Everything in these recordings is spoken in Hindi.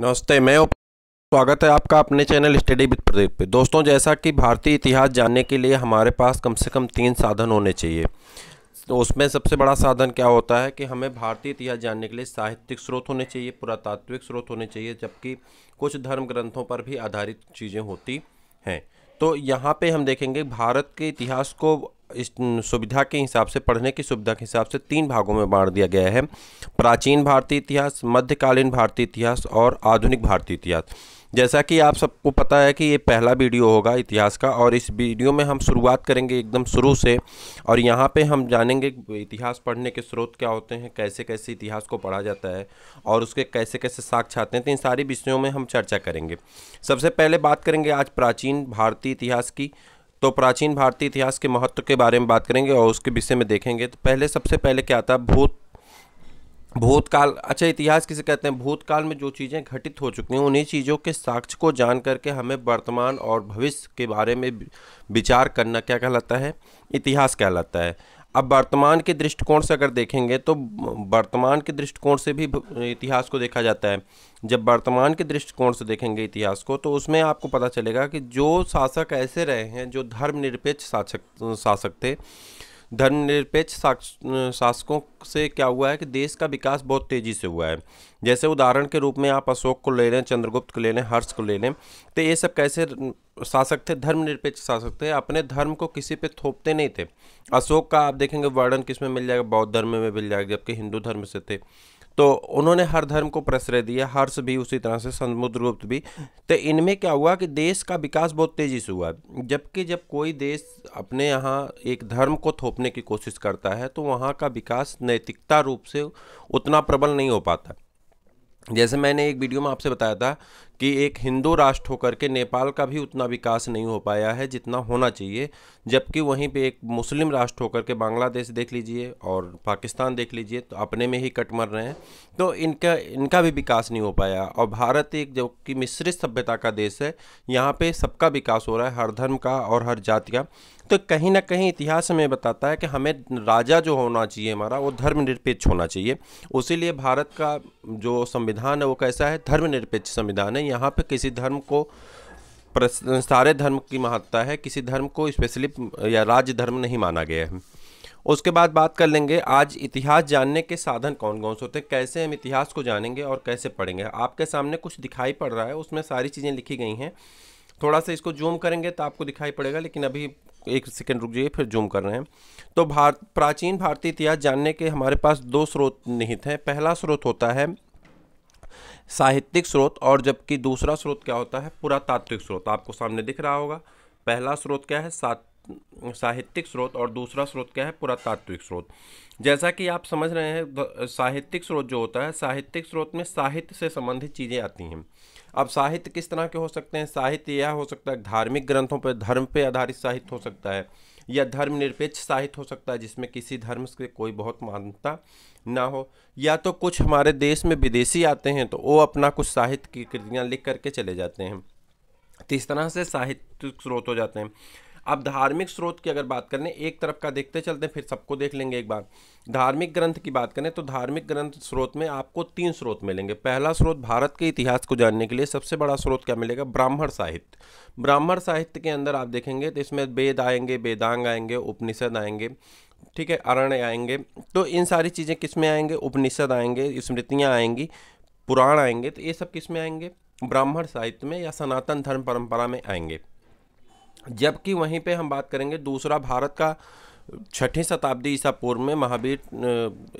नमस्ते मैं स्वागत है आपका अपने चैनल स्टडी विद प्रदीप पे दोस्तों जैसा कि भारतीय इतिहास जानने के लिए हमारे पास कम से कम तीन साधन होने चाहिए तो उसमें सबसे बड़ा साधन क्या होता है कि हमें भारतीय इतिहास जानने के लिए साहित्यिक स्रोत होने चाहिए पुरातात्विक स्रोत होने चाहिए जबकि कुछ धर्म ग्रंथों पर भी आधारित चीज़ें होती हैं तो यहाँ पे हम देखेंगे भारत के इतिहास को इस सुविधा के हिसाब से पढ़ने की सुविधा के हिसाब से तीन भागों में बांट दिया गया है प्राचीन भारतीय इतिहास मध्यकालीन भारतीय इतिहास और आधुनिक भारतीय इतिहास जैसा कि आप सबको पता है कि ये पहला वीडियो होगा इतिहास का और इस वीडियो में हम शुरुआत करेंगे एकदम शुरू से और यहाँ पे हम जानेंगे इतिहास पढ़ने के स्रोत क्या होते हैं कैसे कैसे इतिहास को पढ़ा जाता है और उसके कैसे कैसे साक्ष्य आते हैं तो इन सारी विषयों में हम चर्चा करेंगे सबसे पहले बात करेंगे आज प्राचीन भारतीय इतिहास की तो प्राचीन भारतीय इतिहास के महत्व के बारे में बात करेंगे और उसके विषय में देखेंगे तो पहले सबसे पहले क्या था भूत भूतकाल अच्छा इतिहास किसे कहते हैं भूतकाल में जो चीज़ें घटित हो चुकी हैं उन्हीं चीज़ों के साक्ष्य को जान करके हमें वर्तमान और भविष्य के बारे में विचार करना क्या कहलाता है इतिहास कहलाता है अब वर्तमान के दृष्टिकोण से अगर देखेंगे तो वर्तमान के दृष्टिकोण से भी इतिहास को देखा जाता है जब वर्तमान के दृष्टिकोण से देखेंगे इतिहास को तो उसमें आपको पता चलेगा कि जो शासक ऐसे रहे हैं जो धर्मनिरपेक्ष शासक शासक थे धर्मनिरपेक्ष शासकों से क्या हुआ है कि देश का विकास बहुत तेज़ी से हुआ है जैसे उदाहरण के रूप में आप अशोक को ले लें चंद्रगुप्त को ले लें हर्ष को ले लें तो ये सब कैसे शासक थे धर्मनिरपेक्ष शासक थे अपने धर्म को किसी पे थोपते नहीं थे अशोक का आप देखेंगे वर्णन किस में मिल जाएगा बौद्ध धर्म में मिल जाएगा जबकि हिंदू धर्म से थे तो उन्होंने हर धर्म को प्रश्रय दिया हर्ष भी उसी तरह से समुद्रगुप्त भी तो इनमें क्या हुआ कि देश का विकास बहुत तेज़ी से हुआ जबकि जब कोई देश अपने यहाँ एक धर्म को थोपने की कोशिश करता है तो वहाँ का विकास नैतिकता रूप से उतना प्रबल नहीं हो पाता जैसे मैंने एक वीडियो में आपसे बताया था कि एक हिंदू राष्ट्र होकर के नेपाल का भी उतना विकास नहीं हो पाया है जितना होना चाहिए जबकि वहीं पे एक मुस्लिम राष्ट्र होकर के बांग्लादेश देख लीजिए और पाकिस्तान देख लीजिए तो अपने में ही कट मर रहे हैं तो इनका इनका भी विकास नहीं हो पाया और भारत एक जो कि मिश्रित सभ्यता का देश है यहाँ पर सबका विकास हो रहा है हर धर्म का और हर जाति का तो कहीं ना कहीं इतिहास हमें बताता है कि हमें राजा जो होना चाहिए हमारा वो धर्मनिरपेक्ष होना चाहिए उसी भारत का जो संविधान है वो कैसा है धर्मनिरपेक्ष संविधान है यहाँ पे किसी धर्म को सारे धर्म की महत्ता है किसी धर्म को स्पेशली या राज्य धर्म नहीं माना गया है उसके बाद बात कर लेंगे आज इतिहास जानने के साधन कौन कौन से होते हैं कैसे हम इतिहास को जानेंगे और कैसे पढ़ेंगे आपके सामने कुछ दिखाई पड़ रहा है उसमें सारी चीज़ें लिखी गई हैं थोड़ा सा इसको जूम करेंगे तो आपको दिखाई पड़ेगा लेकिन अभी एक सेकेंड रुक जाइए फिर जूम कर रहे हैं तो भारत प्राचीन भारतीय इतिहास जानने के हमारे पास दो स्रोत निहित हैं पहला स्रोत होता है साहित्यिक स्रोत और जबकि दूसरा स्रोत क्या होता है पुरातात्विक स्रोत आपको सामने दिख रहा होगा पहला स्रोत क्या है सात साहित्यिक स्रोत और दूसरा स्रोत क्या है पुरातात्विक स्रोत जैसा कि आप समझ रहे हैं साहित्यिक स्रोत जो होता है साहित्यिक स्रोत में साहित्य से संबंधित चीज़ें आती हैं अब साहित्य किस तरह के हो सकते हैं साहित्य यह हो सकता है धार्मिक ग्रंथों पर धर्म पर आधारित साहित्य हो सकता है या धर्मनिरपेक्ष साहित्य हो सकता है जिसमें किसी धर्म से कोई बहुत मान्यता ना हो या तो कुछ हमारे देश में विदेशी आते हैं तो वो अपना कुछ साहित्य की कृतियाँ लिख करके चले जाते हैं तो इस तरह से साहित्य स्रोत हो जाते हैं अब धार्मिक स्रोत की अगर बात करें एक तरफ का देखते चलते हैं फिर सबको देख लेंगे एक बार धार्मिक ग्रंथ की बात करें तो धार्मिक ग्रंथ स्रोत में आपको तीन स्रोत मिलेंगे पहला स्रोत भारत के इतिहास को जानने के लिए सबसे बड़ा स्रोत क्या मिलेगा ब्राह्मण साहित्य ब्राह्मण साहित्य के अंदर आप देखेंगे तो इसमें वेद आएंगे वेदांग आएंगे उपनिषद आएंगे ठीक है अरण्य आएंगे तो इन सारी चीज़ें किस में आएंगे उपनिषद आएंगे स्मृतियाँ आएंगी पुराण आएंगे तो ये सब किस में आएंगे ब्राह्मण साहित्य में या सनातन धर्म परंपरा में आएंगे जबकि वहीं पे हम बात करेंगे दूसरा भारत का छठी शताब्दी ईसा पूर्व में महावीर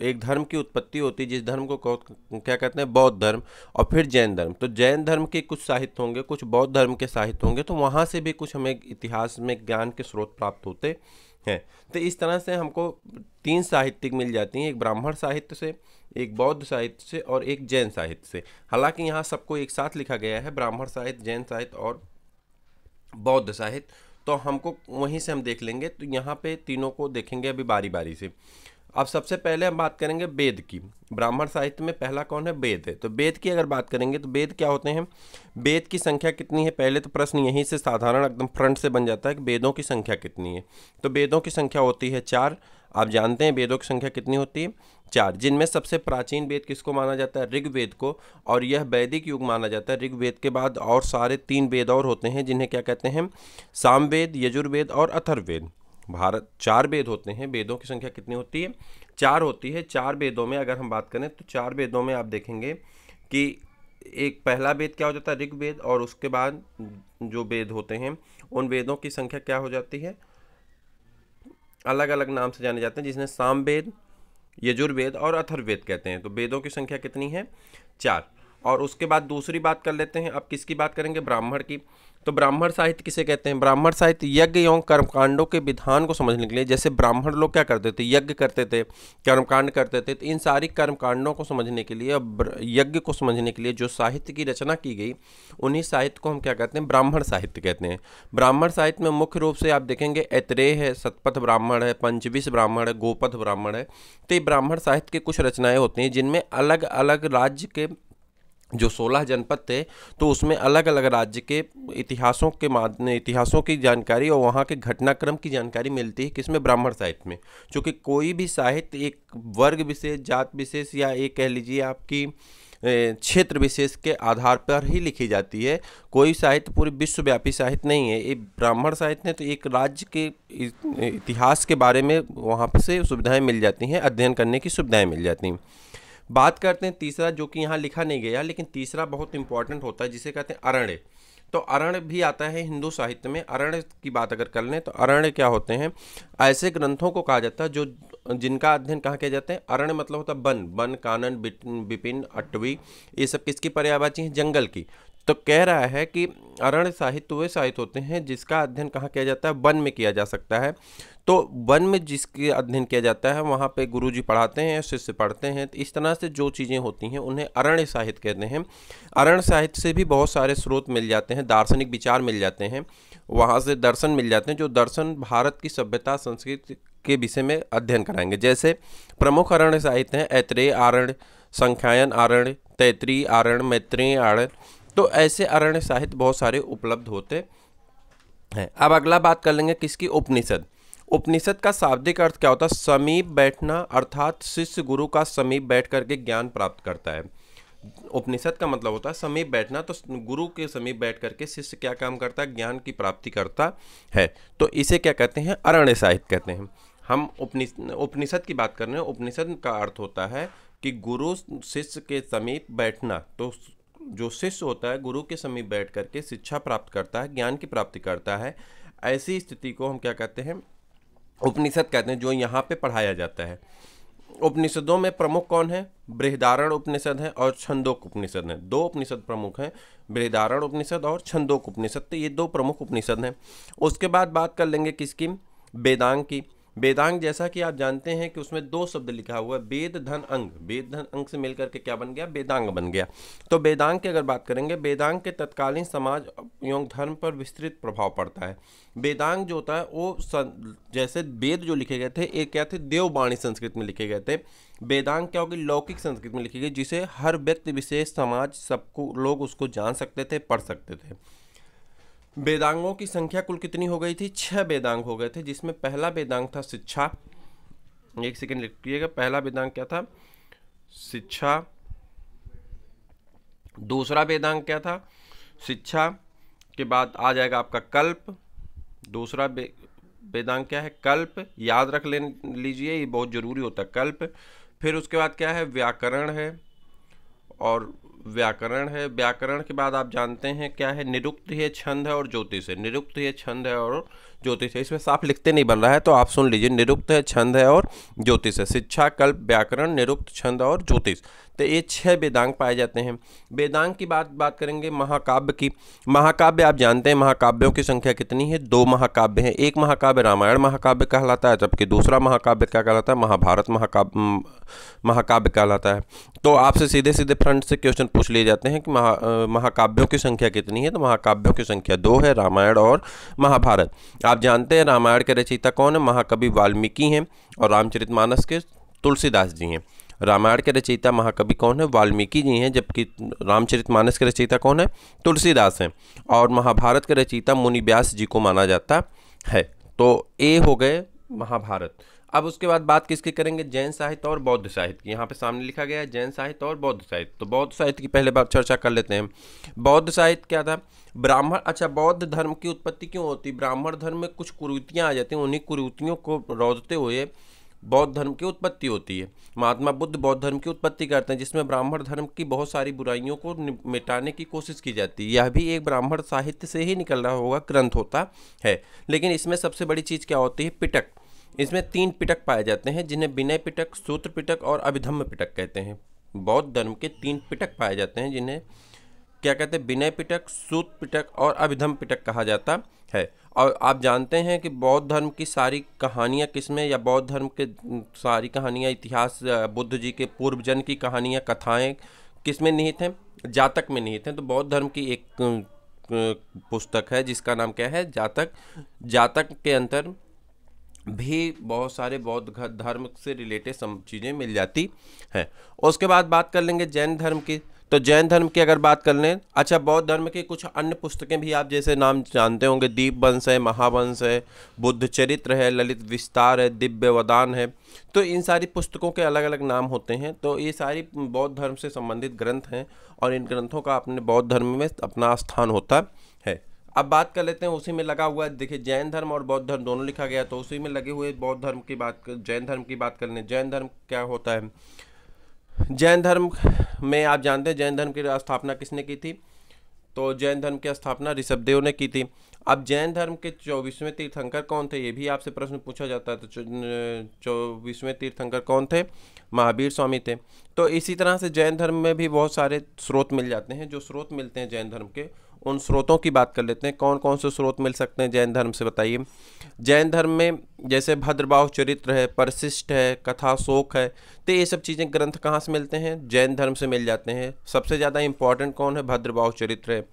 एक धर्म की उत्पत्ति होती है जिस धर्म को क्या कहते हैं बौद्ध धर्म और फिर जैन धर्म तो जैन धर्म के कुछ साहित्य होंगे कुछ बौद्ध धर्म के साहित्य होंगे तो वहाँ से भी कुछ हमें इतिहास में ज्ञान के स्रोत प्राप्त होते हैं तो इस तरह से हमको तीन साहित्यिक मिल जाती हैं एक ब्राह्मण साहित्य से एक बौद्ध साहित्य से और एक जैन साहित्य से हालांकि यहाँ सबको एक साथ लिखा गया है ब्राह्मण साहित्य जैन साहित्य और बौद्ध साहित्य तो हमको वहीं से हम देख लेंगे तो यहाँ पे तीनों को देखेंगे अभी बारी बारी से अब सबसे पहले हम बात करेंगे वेद की ब्राह्मण साहित्य में पहला कौन है वेद है तो वेद की अगर बात करेंगे तो वेद क्या होते हैं वेद की संख्या कितनी है पहले तो प्रश्न यहीं से साधारण एकदम फ्रंट से बन जाता है कि वेदों की संख्या कितनी है तो वेदों की संख्या होती है चार आप जानते हैं वेदों की संख्या कितनी होती है चार जिनमें सबसे प्राचीन वेद किसको माना जाता है ऋग्वेद को और यह वैदिक युग माना जाता है ऋग्वेद के बाद और सारे तीन वेद और होते हैं जिन्हें क्या कहते हैं सामवेद यजुर्वेद और अथर्वेद भारत चार वेद होते हैं वेदों की संख्या कितनी होती है चार होती है चार वेदों में अगर हम बात करें तो चार वेदों में आप देखेंगे कि एक पहला वेद क्या हो जाता है ऋग्वेद और उसके बाद जो वेद होते हैं उन वेदों की संख्या क्या हो जाती है अलग अलग नाम से जाने जाते हैं जिसने सामवेद यजुर्वेद और अथर्वेद कहते हैं तो वेदों की संख्या कितनी है चार और उसके बाद दूसरी बात कर लेते हैं अब किसकी बात करेंगे ब्राह्मण की तो ब्राह्मण साहित्य किसे कहते हैं ब्राह्मण साहित्य यज्ञ एवं कर्मकांडों के विधान को समझने के लिए जैसे ब्राह्मण लोग क्या करते थे यज्ञ करते थे कर्मकांड करते थे तो इन सारी कर्मकांडों को समझने के लिए यज्ञ को समझने के लिए जो साहित्य की रचना की गई उन्हीं साहित्य को हम क्या कहते हैं ब्राह्मण साहित्य कहते हैं ब्राह्मण साहित्य में मुख्य रूप से आप देखेंगे ऐतरेय है सतपथ ब्राह्मण है पंचविश ब्राह्मण है गोपथ ब्राह्मण है तो ये ब्राह्मण साहित्य के कुछ रचनाएँ होती हैं जिनमें अलग अलग राज्य के जो सोलह जनपद थे तो उसमें अलग अलग राज्य के इतिहासों के माध्यम इतिहासों की जानकारी और वहाँ के घटनाक्रम की जानकारी मिलती है किसमें ब्राह्मण साहित्य में क्योंकि कोई भी साहित्य एक वर्ग विशेष जात विशेष या एक कह लीजिए आपकी क्षेत्र विशेष के आधार पर ही लिखी जाती है कोई साहित्य पूरी विश्वव्यापी साहित्य नहीं है ये ब्राह्मण साहित्य ने तो एक राज्य के इतिहास के बारे में वहाँ से सुविधाएँ मिल जाती हैं अध्ययन करने की सुविधाएँ मिल जाती हैं बात करते हैं तीसरा जो कि यहाँ लिखा नहीं गया लेकिन तीसरा बहुत इंपॉर्टेंट होता है जिसे कहते हैं अरण्य तो अरण्य भी आता है हिंदू साहित्य में अरण्य की बात अगर कर लें तो अरण्य क्या होते हैं ऐसे ग्रंथों को कहा जाता है जो जिनका अध्ययन कहाँ किया जाता है अरण्य मतलब होता है वन वन कानन बिपिन अटवी ये सब किसकी पर्यावाची है जंगल की तो कह रहा है कि अरण्य साहित्य वे साहित्य होते हैं जिसका अध्ययन कहाँ किया जाता है वन में किया जा सकता है तो वन में जिसके अध्ययन किया जाता है वहाँ पे गुरुजी पढ़ाते हैं शिष्य पढ़ते हैं तो इस तरह से जो चीज़ें होती हैं उन्हें अरण्य साहित्य कहते हैं अरण्य साहित्य से भी बहुत सारे स्रोत मिल जाते हैं दार्शनिक विचार मिल जाते हैं वहाँ से दर्शन मिल जाते हैं जो दर्शन भारत की सभ्यता संस्कृति के विषय में अध्ययन कराएंगे जैसे प्रमुख अरण्य साहित्य हैं ऐत्रेय आरण्य संख्यायन आरण्य तैतरी आरण्य मैत्रेय आरण्य तो ऐसे अरण्य साहित्य बहुत सारे उपलब्ध होते हैं अब अगला बात कर लेंगे किसकी उपनिषद उपनिषद का शाब्दिक अर्थ क्या होता है समीप बैठना अर्थात शिष्य गुरु का समीप बैठ करके ज्ञान प्राप्त करता है उपनिषद का मतलब होता है समीप बैठना तो गुरु के समीप बैठ करके शिष्य क्या काम करता है ज्ञान की प्राप्ति करता है तो इसे क्या कहते हैं अरण्य साहित्य कहते हैं हम उपनिष उपनिषद की बात कर रहे हैं उपनिषद का अर्थ होता है कि गुरु शिष्य के समीप बैठना तो जो शिष्य होता है गुरु के समीप बैठ करके शिक्षा प्राप्त करता है ज्ञान की प्राप्ति करता है ऐसी स्थिति को हम क्या कहते हैं उपनिषद कहते हैं जो यहाँ पे पढ़ाया जाता है उपनिषदों में प्रमुख कौन है बृहदारण उपनिषद है और छंदोक उपनिषद है दो उपनिषद प्रमुख हैं बृहदारण उपनिषद और छंदोक उपनिषद तो ये दो प्रमुख उपनिषद हैं उसके बाद बात कर लेंगे किसकी वेदांग की वेदांग जैसा कि आप जानते हैं कि उसमें दो शब्द लिखा हुआ है वेद धन अंग वेद धन अंग से मिलकर के क्या बन गया वेदांग बन गया तो वेदांग की अगर बात करेंगे वेदांग के तत्कालीन समाज एवं धर्म पर विस्तृत प्रभाव पड़ता है वेदांग जो होता है वो जैसे वेद जो लिखे गए थे ये क्या थे देववाणी संस्कृत में लिखे गए थे वेदांग क्या होगी लौकिक संस्कृत में लिखी गई जिसे हर व्यक्ति विशेष समाज सबको लोग उसको जान सकते थे पढ़ सकते थे वेदांगों की संख्या कुल कितनी हो गई थी छह वेदांग हो गए थे जिसमें पहला वेदांग था शिक्षा एक सेकेंड लिखिएगा पहला वेदांग क्या था शिक्षा दूसरा वेदांग क्या था शिक्षा के बाद आ जाएगा आपका कल्प दूसरा वेदांग क्या है कल्प याद रख ले लीजिए ये बहुत ज़रूरी होता है कल्प फिर उसके बाद क्या है व्याकरण है और व्याकरण है व्याकरण के बाद आप जानते हैं क्या है निरुक्त है छंद है और ज्योतिष है निरुक्त है छंद है और ज्योतिष है इसमें साफ लिखते नहीं बन रहा है तो आप सुन लीजिए निरुक्त है छंद है और ज्योतिष है शिक्षा कल्प व्याकरण निरुक्त छंद और ज्योतिष तो ये छः वेदांग पाए जाते हैं वेदांग की बात बात करेंगे महाकाव्य की महाकाव्य आप जानते हैं महाकाव्यों की संख्या कितनी है दो महाकाव्य हैं एक महाकाव्य रामायण महाकाव्य कहलाता है जबकि दूसरा महाकाव्य क्या कहलाता है महाभारत महाकाव्य महाकाव्य कहलाता है तो आपसे सीधे सीधे फ्रंट से क्वेश्चन पूछ लिए जाते हैं कि महाकाव्यों की संख्या कितनी है तो महाकाव्यों की संख्या दो है रामायण और महाभारत आप जानते हैं रामायण के रचयिता कौन है महाकवि वाल्मीकि हैं और रामचरितमानस के तुलसीदास जी हैं रामायण के रचयिता महाकवि कौन है वाल्मीकि जी हैं जबकि रामचरितमानस के रचयिता कौन है तुलसीदास हैं और महाभारत के रचयिता मुनि व्यास जी को माना जाता है तो ए हो गए महाभारत अब उसके बाद बात किसकी करेंगे जैन साहित्य और बौद्ध साहित्य की यहाँ पे सामने लिखा गया है जैन साहित्य और बौद्ध साहित्य तो बौद्ध साहित्य की पहले बात चर्चा कर लेते हैं बौद्ध साहित्य क्या था ब्राह्मण अच्छा बौद्ध धर्म की उत्पत्ति क्यों होती ब्राह्मण धर्म में कुछ कुरुतियाँ आ जाती हैं उन्हीं कुरुतियों को रोजते हुए बौद्ध धर्म की उत्पत्ति होती है महात्मा बुद्ध बौद्ध धर्म की उत्पत्ति करते हैं जिसमें ब्राह्मण धर्म की बहुत सारी बुराइयों को मिटाने की कोशिश की जाती है यह भी एक ब्राह्मण साहित्य से ही निकल रहा होगा ग्रंथ होता है लेकिन इसमें सबसे बड़ी चीज़ क्या होती है पिटक इसमें तीन पिटक पाए जाते हैं जिन्हें विनय पिटक सूत्र पिटक और अभिधम्म पिटक कहते हैं बौद्ध धर्म के तीन पिटक पाए जाते हैं जिन्हें क्या कहते हैं विनय पिटक सूत्र पिटक और अभिधम्म पिटक कहा जाता है और आप जानते हैं कि बौद्ध धर्म की सारी कहानियाँ किसमें या बौद्ध धर्म के सारी कहानियाँ इतिहास बुद्ध जी के पूर्वजन की कहानियाँ कथाएँ किसमें निहित हैं जातक में निहित हैं तो बौद्ध धर्म की एक पुस्तक है जिसका नाम क्या है जातक जातक के अंतर भी बहुत सारे बौद्ध धर्म से रिलेटेड सब चीज़ें मिल जाती हैं उसके बाद बात कर लेंगे जैन धर्म की तो जैन धर्म की अगर बात कर लें अच्छा बौद्ध धर्म की कुछ अन्य पुस्तकें भी आप जैसे नाम जानते होंगे दीप वंश है महावंश है बुद्ध चरित्र है ललित विस्तार है दिव्य वदान है तो इन सारी पुस्तकों के अलग अलग नाम होते हैं तो ये सारी बौद्ध धर्म से संबंधित ग्रंथ हैं और इन ग्रंथों का अपने बौद्ध धर्म में अपना स्थान होता है अब बात कर लेते हैं उसी में लगा हुआ देखिए जैन धर्म और बौद्ध धर्म दोनों लिखा गया तो उसी में लगे हुए बौद्ध धर्म की बात जैन धर्म की बात कर लें जैन धर्म क्या होता है जैन धर्म में आप जानते हैं जैन धर्म की स्थापना किसने की थी तो जैन धर्म की स्थापना ऋषभदेव ने की थी अब जैन धर्म के चौबीसवें तीर्थंकर कौन थे ये भी आपसे प्रश्न पूछा जाता है तो चौबीसवें तीर्थंकर कौन थे महावीर स्वामी थे तो इसी तरह से जैन धर्म में भी बहुत सारे स्रोत मिल जाते हैं जो स्रोत मिलते हैं जैन धर्म के उन स्रोतों की बात कर लेते हैं कौन कौन से स्रोत मिल सकते हैं जैन धर्म से बताइए जैन धर्म में जैसे भद्रभाव चरित्र है परशिष्ट है कथा शोक है तो ये सब चीज़ें ग्रंथ कहाँ से मिलते हैं जैन धर्म से मिल जाते हैं सबसे ज़्यादा इम्पॉर्टेंट कौन है भद्रभाव चरित्र है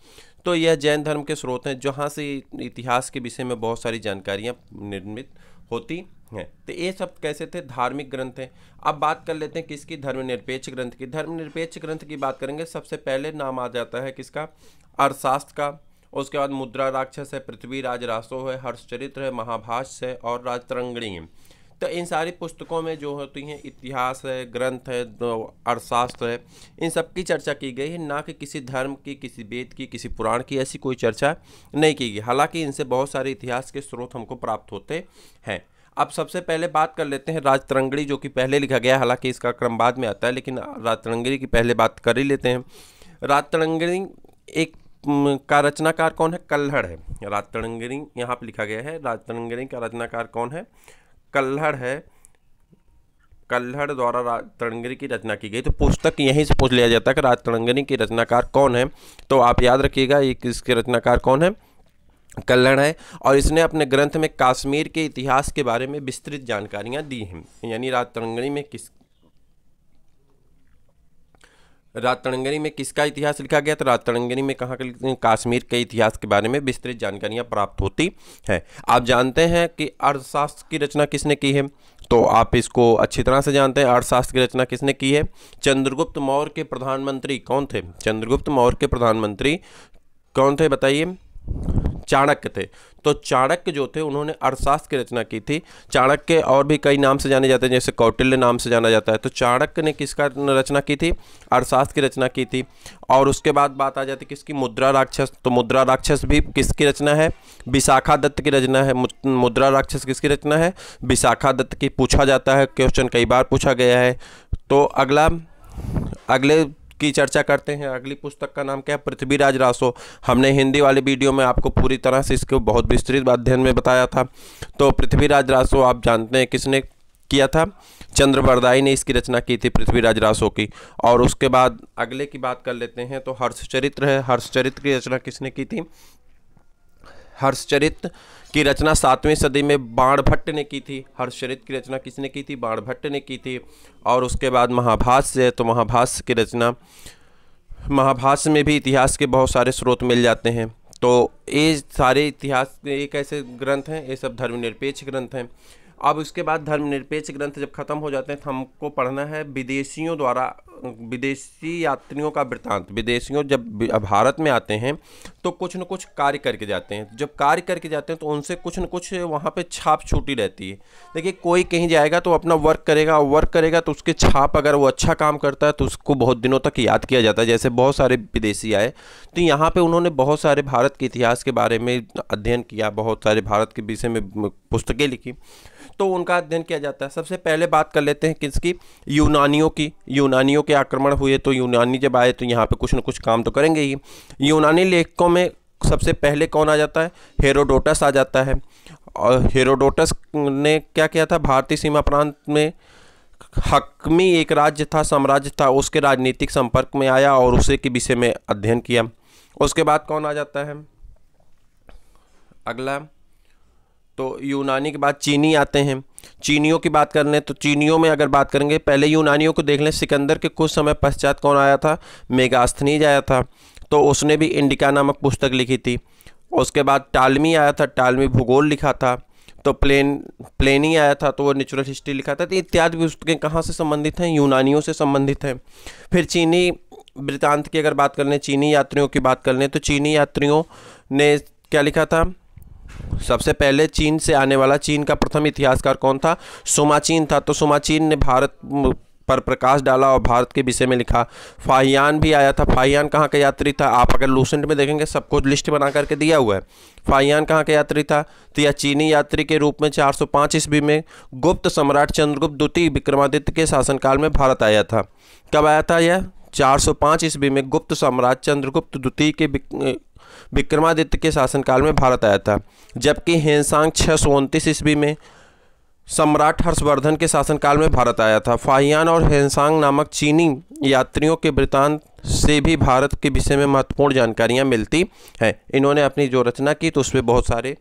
तो यह जैन धर्म के स्रोत हैं जहाँ से इतिहास के विषय में बहुत सारी जानकारियाँ निर्मित होती है तो ये सब कैसे थे धार्मिक ग्रंथ हैं अब बात कर लेते हैं किसकी धर्मनिरपेक्ष ग्रंथ की धर्मनिरपेक्ष ग्रंथ की बात करेंगे सबसे पहले नाम आ जाता है किसका अर्थशास्त्र का उसके बाद मुद्रा राक्षस है पृथ्वी राज रासो है हर्षचरित्र है महाभाष्य है और राजतरंगणी है तो इन सारी पुस्तकों में जो होती हैं इतिहास है ग्रंथ है अर्थशास्त्र है इन सब की चर्चा की गई है ना कि किसी धर्म की किसी वेद की किसी पुराण की ऐसी कोई चर्चा नहीं की गई हालांकि इनसे बहुत सारे इतिहास के स्रोत हमको प्राप्त होते हैं अब सबसे पहले बात कर लेते हैं राजतरंगड़ी जो कि पहले लिखा गया हालांकि इसका क्रम बाद में आता है लेकिन राजतरंगड़ी की पहले बात कर ही लेते हैं राजतरंगड़ी एक का रचनाकार कौन है कल्हड़ है राजतरंगड़ी यहाँ पर लिखा गया है राजतरंगड़ी का रचनाकार कौन है कल्हड़ है कल्हड़ द्वारा तरणगिरी की रचना की गई तो पुस्तक यहीं से पूछ लिया जाता है कि राज तरणगिरी की रचनाकार कौन है तो आप याद रखिएगा ये किसके रचनाकार कौन है कल्लड़ है और इसने अपने ग्रंथ में काश्मीर के इतिहास के बारे में विस्तृत जानकारियां दी हैं यानी रातरंगणी में किस रातरंगणी में किसका इतिहास लिखा गया तो रातरंगणी में कहाँ काश्मीर के इतिहास के बारे में विस्तृत जानकारियाँ प्राप्त होती हैं आप जानते हैं कि अर्थशास्त्र की रचना किसने की है तो आप इसको अच्छी तरह से जानते हैं अर्थशास्त्र की रचना किसने की है चंद्रगुप्त मौर्य के प्रधानमंत्री कौन थे चंद्रगुप्त मौर्य के प्रधानमंत्री कौन थे बताइए चाणक्य थे तो चाणक्य जो थे उन्होंने अर्थशास्त्र की रचना की थी चाणक्य और भी कई नाम से जाने जाते हैं जैसे कौटिल्य नाम से जाना जाता है तो चाणक्य ने किसका रचना की थी अर्थशास्त्र की रचना की थी और उसके बाद बात आ जाती किसकी मुद्रा राक्षस तो मुद्रा राक्षस भी किसकी रचना है विशाखा दत्त की रचना है मुद्रा राक्षस किसकी रचना है विशाखा दत्त की पूछा जाता है क्वेश्चन कई बार पूछा गया है तो अगला अगले की चर्चा करते हैं अगली पुस्तक का नाम क्या है पृथ्वीराज रासो हमने हिंदी वाले वीडियो में आपको पूरी तरह से इसको बहुत विस्तृत अध्ययन में बताया था तो पृथ्वीराज रासो आप जानते हैं किसने किया था चंद्रवरदाई ने इसकी रचना की थी पृथ्वीराज रासो की और उसके बाद अगले की बात कर लेते हैं तो हर्षचरित्र है हर्षचरित्र की रचना किसने की थी हर्षचरित्र की रचना सातवीं सदी में बाणभट्ट ने की थी हर्षरित की रचना किसने की थी बाणभट्ट ने की थी और उसके बाद महाभाष्य तो महाभाष्य की रचना महाभाष्य में भी इतिहास के बहुत सारे स्रोत मिल जाते हैं तो ये सारे इतिहास एक ऐसे ग्रंथ हैं ये सब धर्मनिरपेक्ष ग्रंथ हैं अब उसके बाद धर्मनिरपेक्ष ग्रंथ जब खत्म हो जाते हैं तो हमको पढ़ना है विदेशियों द्वारा विदेशी यात्रियों का वृत्तांत विदेशियों जब भारत में आते हैं तो कुछ न कुछ कार्य करके जाते हैं जब कार्य करके जाते हैं तो उनसे कुछ न कुछ वहाँ पे छाप छूटी रहती है देखिए कोई कहीं जाएगा तो अपना वर्क करेगा वर्क करेगा तो उसके छाप अगर वो अच्छा काम करता है तो उसको बहुत दिनों तक याद किया जाता है जैसे बहुत सारे विदेशी आए तो यहाँ पर उन्होंने बहुत सारे भारत के इतिहास के बारे में अध्ययन किया बहुत सारे भारत के विषय में पुस्तकें लिखी तो उनका अध्ययन किया जाता है सबसे पहले बात कर लेते हैं किसकी यूनानियों की यूनानियों के आक्रमण हुए तो यूनानी जब आए तो यहाँ पे कुछ ना कुछ काम तो करेंगे ही यूनानी लेखकों में सबसे पहले कौन आ जाता है हेरोडोटस आ जाता है और हेरोडोटस ने क्या किया था भारतीय सीमा प्रांत में हकमी एक राज्य था साम्राज्य था उसके राजनीतिक संपर्क में आया और उसे के विषय में अध्ययन किया उसके बाद कौन आ जाता है अगला तो यूनानी के बाद चीनी आते हैं चीनियों की बात कर लें तो चीनियों में अगर बात करेंगे पहले यूनानियों को देख लें सिकंदर के कुछ समय पश्चात कौन आया था मेगास्थनीज आया था तो उसने भी इंडिका नामक पुस्तक लिखी थी उसके बाद टालमी आया था टालमी भूगोल लिखा था तो प्लेन प्लेन ही आया था तो वो नेचुरल हिस्ट्री लिखा था तो इत्यादि पुस्तकें कहाँ से संबंधित हैं यूनानियों से संबंधित हैं फिर चीनी वृतांत की अगर बात कर लें चीनी यात्रियों की बात कर लें तो चीनी यात्रियों ने क्या लिखा था सबसे पहले चीन से आने वाला चीन का प्रथम इतिहासकार कौन था सुमाचीन था तो सुमाचीन ने भारत पर प्रकाश डाला और भारत के विषय में लिखा फाहियान भी आया था फाहियान कहाँ का यात्री था आप अगर लूसेंट में देखेंगे कुछ लिस्ट बना करके दिया हुआ है फाहियान कहाँ का यात्री था तो यह या चीनी यात्री के रूप में 405 ईस्वी में गुप्त सम्राट चंद्रगुप्त द्वितीय विक्रमादित्य के शासनकाल में भारत आया था कब आया था यह 405 ईस्वी में गुप्त सम्राट चंद्रगुप्त द्वितीय के विक्रमादित्य के शासनकाल में भारत आया था जबकि हेनसांग छः सौ उनतीस ईस्वी में सम्राट हर्षवर्धन के शासनकाल में भारत आया था फाहियान और हेनसांग नामक चीनी यात्रियों के वृतांत से भी भारत के विषय में महत्वपूर्ण जानकारियाँ मिलती हैं इन्होंने अपनी जो रचना की तो उसमें बहुत सारे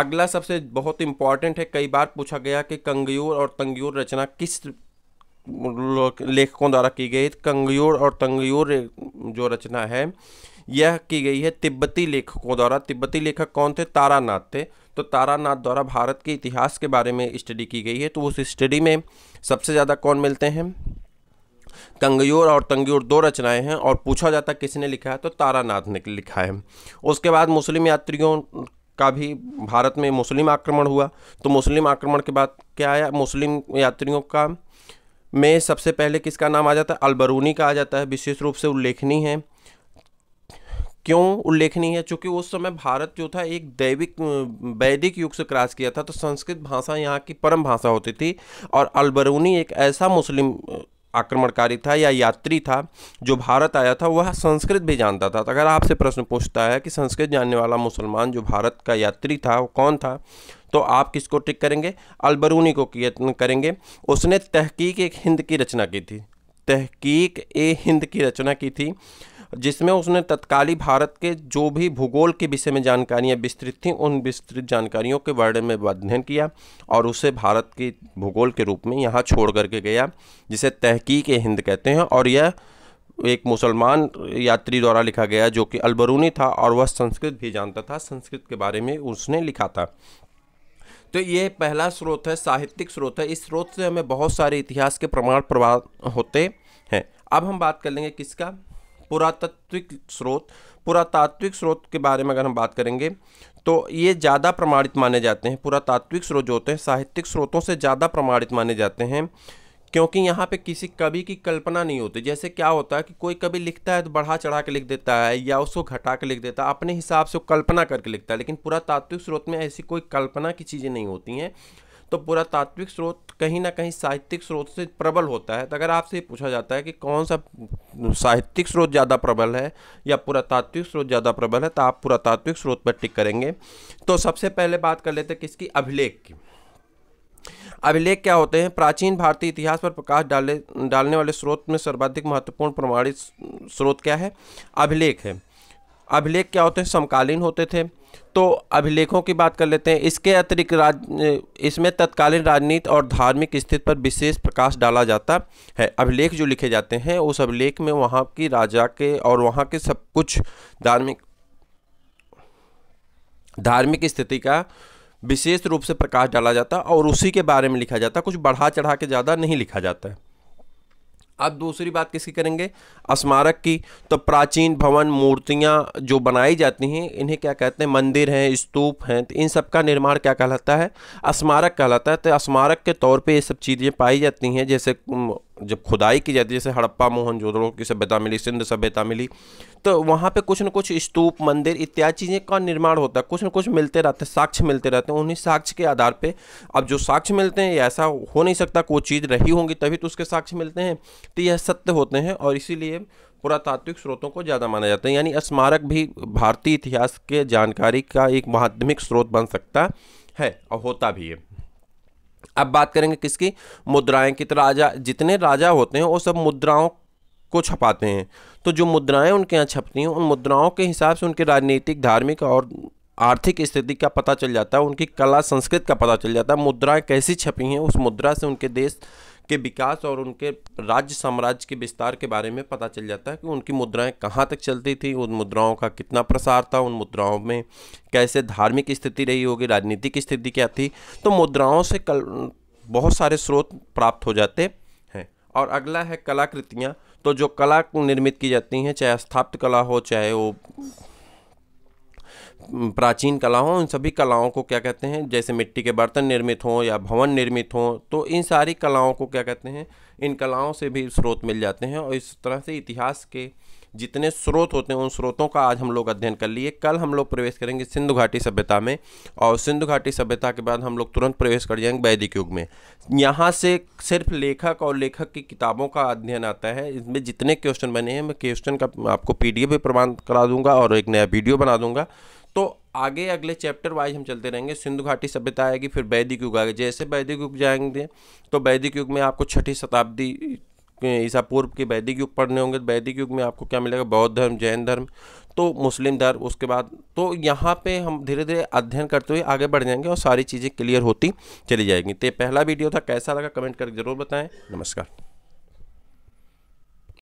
अगला सबसे बहुत इम्पॉर्टेंट है कई बार पूछा गया कि कंगयूर और तंगयूर रचना किस लेखकों द्वारा की गई कंगयूर और तंगयूर जो रचना है यह की गई है तिब्बती लेखकों द्वारा तिब्बती लेखक कौन थे तारानाथ थे तो तारानाथ द्वारा भारत के इतिहास के बारे में स्टडी की गई है तो उस स्टडी में सबसे ज़्यादा कौन मिलते हैं तंगयूर और तंगयूर दो रचनाएं हैं और पूछा जाता किसने लिखा है तो तारानाथ ने लिखा है उसके बाद मुस्लिम यात्रियों का भी भारत में मुस्लिम आक्रमण हुआ तो मुस्लिम आक्रमण के बाद क्या आया मुस्लिम यात्रियों का में सबसे पहले किसका नाम आ जाता है अलबरूनी का आ जाता है विशेष रूप से उल्लेखनीय है क्यों उल्लेखनीय है चूंकि उस समय भारत जो था एक दैविक वैदिक युग से क्रास किया था तो संस्कृत भाषा यहाँ की परम भाषा होती थी और अलबरूनी एक ऐसा मुस्लिम आक्रमणकारी था या यात्री था जो भारत आया था वह संस्कृत भी जानता था तो अगर आपसे प्रश्न पूछता है कि संस्कृत जानने वाला मुसलमान जो भारत का यात्री था वो कौन था तो आप किसको टिक करेंगे अलबरूनी को करेंगे उसने तहकीक एक हिंद की रचना की थी तहकीक ए हिंद की रचना की थी जिसमें उसने तत्कालीन भारत के जो भी भूगोल के विषय में जानकारियाँ विस्तृत थीं उन विस्तृत जानकारियों के वर्णन में अध्ययन किया और उसे भारत के भूगोल के रूप में यहाँ छोड़ करके गया जिसे तहकीक हिंद कहते हैं और यह एक मुसलमान यात्री द्वारा लिखा गया जो कि अलबरूनी था और वह संस्कृत भी जानता था संस्कृत के बारे में उसने लिखा था तो ये पहला स्रोत है साहित्यिक स्रोत है इस स्रोत से हमें बहुत सारे इतिहास के प्रमाण प्रवाह होते हैं अब हम बात कर लेंगे किसका पुरातत्विक स्रोत पुरातात्विक स्रोत के बारे में अगर हम बात करेंगे तो ये ज़्यादा प्रमाणित माने जाते हैं पुरातात्विक स्रोत जो होते हैं साहित्यिक स्रोतों से ज़्यादा प्रमाणित माने जाते हैं क्योंकि यहाँ पे किसी कवि की कल्पना नहीं होती जैसे क्या होता है कि कोई कवि लिखता है तो बढ़ा चढ़ा के लिख देता है या उसको घटा के लिख देता है अपने हिसाब से वो कल्पना करके लिखता है लेकिन पुरातात्विक स्रोत में ऐसी कोई कल्पना की चीज़ें नहीं होती हैं तो पुरातात्विक स्रोत कहीं ना कहीं साहित्यिक स्रोत से प्रबल होता है तो अगर आपसे पूछा जाता है कि कौन सा साहित्यिक स्रोत ज़्यादा प्रबल है या पुरातात्विक स्रोत ज़्यादा प्रबल है तो आप पुरातात्विक स्रोत पर टिक करेंगे तो सबसे पहले बात कर लेते हैं किसकी अभिलेख की अभिलेख क्या होते हैं प्राचीन भारतीय इतिहास पर प्रकाश डाले डालने वाले स्रोत में सर्वाधिक महत्वपूर्ण प्रमाणित स्रोत क्या है अभिलेख है अभिलेख क्या होते हैं समकालीन होते थे तो अभिलेखों की बात कर लेते हैं इसके अतिरिक्त राज इसमें तत्कालीन राजनीति और धार्मिक स्थिति पर विशेष प्रकाश डाला जाता है अभिलेख जो लिखे जाते हैं उस अभिलेख में वहाँ की राजा के और वहाँ के सब कुछ धार्मिक धार्मिक स्थिति का विशेष रूप से प्रकाश डाला जाता और उसी के बारे में लिखा जाता कुछ बढ़ा चढ़ा के ज़्यादा नहीं लिखा जाता है अब दूसरी बात किसकी करेंगे स्मारक की तो प्राचीन भवन मूर्तियां जो बनाई जाती हैं इन्हें क्या कहते हैं मंदिर हैं स्तूप हैं तो इन सब का निर्माण क्या कहलाता है स्मारक कहलाता है तो स्मारक के तौर पे ये सब चीज़ें पाई जाती हैं जैसे जब खुदाई की जाती है जैसे हड़प्पा मोहन जोदड़ो की सभ्यता मिली सिंध सभ्यता मिली तो वहाँ पे कुछ न कुछ स्तूप मंदिर इत्यादि चीज़ें का निर्माण होता है कुछ न कुछ मिलते रहते हैं साक्ष्य मिलते रहते हैं उन्हीं साक्ष्य के आधार पे अब जो साक्ष्य मिलते हैं ऐसा हो नहीं सकता कोई चीज़ रही होंगी तभी तो उसके साक्ष्य मिलते हैं तो यह सत्य होते हैं और इसीलिए पुरातात्विक स्रोतों को ज़्यादा माना जाता है यानी स्मारक भी भारतीय इतिहास के जानकारी का एक माध्यमिक स्रोत बन सकता है और होता भी है अब बात करेंगे किसकी मुद्राएं कित तो राजा जितने राजा होते हैं वो सब मुद्राओं को छपाते हैं तो जो मुद्राएं उनके यहाँ छपती हैं उन मुद्राओं के हिसाब से उनके राजनीतिक धार्मिक और आर्थिक स्थिति का पता चल जाता है उनकी कला संस्कृत का पता चल जाता है मुद्राएं कैसी छपी हैं उस मुद्रा से उनके देश के विकास और उनके राज्य साम्राज्य के विस्तार के बारे में पता चल जाता है कि उनकी मुद्राएं कहाँ तक चलती थी उन मुद्राओं का कितना प्रसार था उन मुद्राओं में कैसे धार्मिक स्थिति रही होगी राजनीतिक स्थिति क्या थी तो मुद्राओं से कल बहुत सारे स्रोत प्राप्त हो जाते हैं और अगला है कलाकृतियाँ तो जो कला निर्मित की जाती हैं चाहे स्थापित कला हो चाहे वो प्राचीन कला हों उन सभी कलाओं को क्या कहते हैं जैसे मिट्टी के बर्तन निर्मित हों या भवन निर्मित हों तो इन सारी कलाओं को क्या कहते हैं इन कलाओं से भी स्रोत मिल जाते हैं और इस तरह से इतिहास के जितने स्रोत होते हैं उन स्रोतों का आज हम लोग अध्ययन कर लिए कल हम लोग प्रवेश करेंगे सिंधु घाटी सभ्यता में और सिंधु घाटी सभ्यता के बाद हम लोग तुरंत प्रवेश कर जाएंगे वैदिक युग में यहाँ से सिर्फ लेखक और लेखक की किताबों का अध्ययन आता है इसमें जितने क्वेश्चन बने हैं मैं क्वेश्चन का आपको पी भी प्रमाण करा दूंगा और एक नया वीडियो बना दूंगा आगे अगले चैप्टर वाइज हम चलते रहेंगे सिंधु घाटी सभ्यता आएगी फिर वैदिक युग आएगा जैसे वैदिक युग जाएंगे तो वैदिक युग में आपको छठी शताब्दी ईसा पूर्व के वैदिक युग पढ़ने होंगे तो वैदिक युग में आपको क्या मिलेगा बौद्ध धर्म जैन धर्म तो मुस्लिम धर्म उसके बाद तो यहाँ पे हम धीरे धीरे अध्ययन करते हुए आगे बढ़ जाएंगे और सारी चीज़ें क्लियर होती चली जाएंगी तो पहला वीडियो था कैसा लगा कमेंट करके ज़रूर बताएं नमस्कार